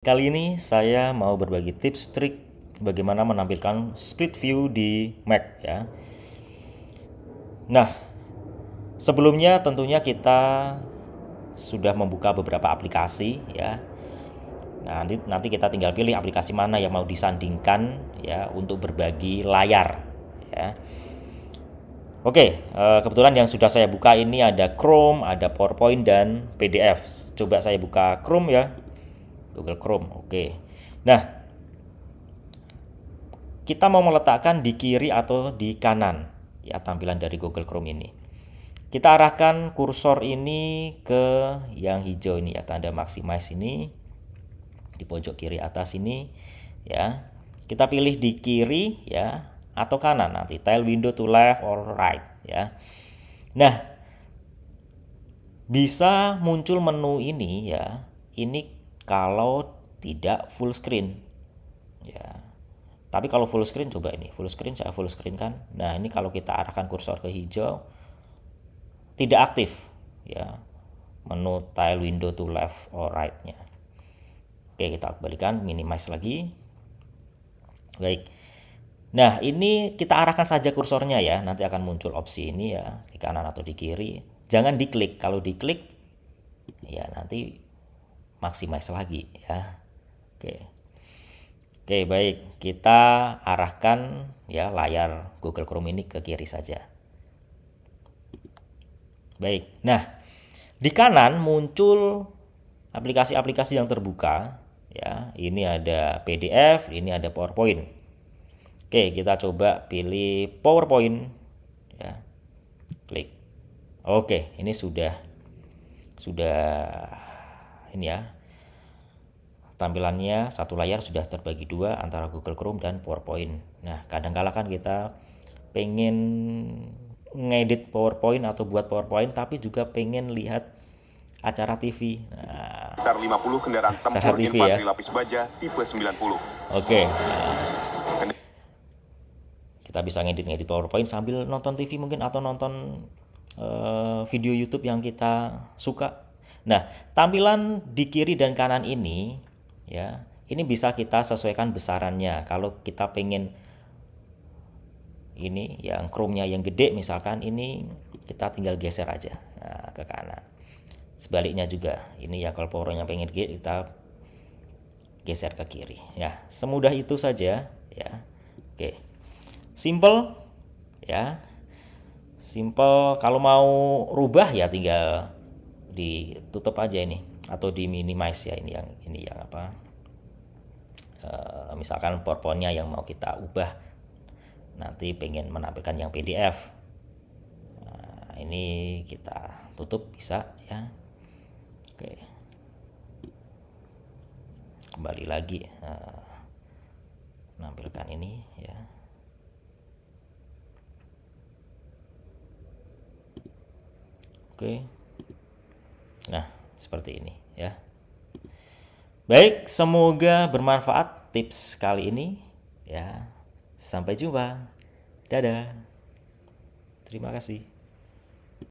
Kali ini saya mau berbagi tips trik bagaimana menampilkan split view di Mac ya. Nah, sebelumnya tentunya kita sudah membuka beberapa aplikasi ya. Nah, nanti nanti kita tinggal pilih aplikasi mana yang mau disandingkan ya untuk berbagi layar ya. Oke, eh, kebetulan yang sudah saya buka ini ada Chrome, ada PowerPoint dan PDF. Coba saya buka Chrome ya. Google Chrome. Oke. Nah, kita mau meletakkan di kiri atau di kanan ya tampilan dari Google Chrome ini. Kita arahkan kursor ini ke yang hijau ini ya tanda maximize ini di pojok kiri atas ini ya. Kita pilih di kiri ya atau kanan nanti tile window to left or right ya. Nah, bisa muncul menu ini ya. Ini kalau tidak full screen ya tapi kalau full screen coba ini full screen saya full screen kan nah ini kalau kita arahkan kursor ke hijau tidak aktif ya menu tile window to left or right nya oke kita kembalikan minimize lagi baik nah ini kita arahkan saja kursornya ya nanti akan muncul opsi ini ya di kanan atau di kiri jangan diklik kalau diklik ya nanti maximize lagi ya oke oke baik kita arahkan ya layar Google Chrome ini ke kiri saja baik nah di kanan muncul aplikasi-aplikasi yang terbuka ya ini ada PDF ini ada PowerPoint oke kita coba pilih PowerPoint ya klik oke ini sudah sudah ini ya tampilannya satu layar sudah terbagi dua antara Google Chrome dan PowerPoint. Nah, kadang kala kan kita pengen ngedit PowerPoint atau buat PowerPoint tapi juga pengen lihat acara TV. Nah, sekitar 50 kendaraan tempur TV, ya. lapis baja tipe 90. Oke. Okay. Nah, kita bisa ngedit-ngedit PowerPoint sambil nonton TV mungkin atau nonton uh, video YouTube yang kita suka Nah, tampilan di kiri dan kanan ini ya, ini bisa kita sesuaikan besarannya. Kalau kita pengen ini yang chrome-nya yang gede misalkan ini kita tinggal geser aja nah, ke kanan. Sebaliknya juga, ini ya kalau powernya pengen gede kita geser ke kiri. Ya, semudah itu saja ya. Oke. Simple ya. Simple kalau mau rubah ya tinggal ditutup aja ini atau diminimize ya ini yang ini yang apa uh, misalkan PowerPointnya yang mau kita ubah nanti pengen menampilkan yang PDF nah, ini kita tutup bisa ya oke kembali lagi uh, menampilkan ini ya oke Nah, seperti ini ya. Baik, semoga bermanfaat tips kali ini ya. Sampai jumpa. Dadah. Terima kasih.